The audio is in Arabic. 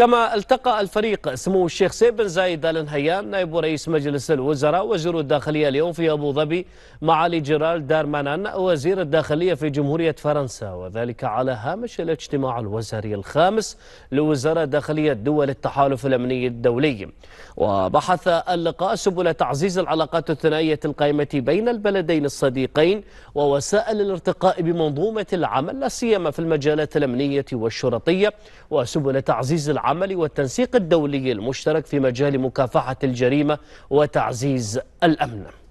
كما التقى الفريق سمو الشيخ سيد بن زايد ال نهيان نائب رئيس مجلس الوزراء وزير الداخليه اليوم في ابو ظبي معالي جيرال دارمانان وزير الداخليه في جمهوريه فرنسا وذلك على هامش الاجتماع الوزاري الخامس لوزاره داخليه دول التحالف الامني الدولي وبحث اللقاء سبل تعزيز العلاقات الثنائيه القائمه بين البلدين الصديقين ووسائل الارتقاء بمنظومه العمل لا سيما في المجالات الامنيه والشرطيه وسبل تعزيز العمل العمل والتنسيق الدولي المشترك في مجال مكافحة الجريمة وتعزيز الأمن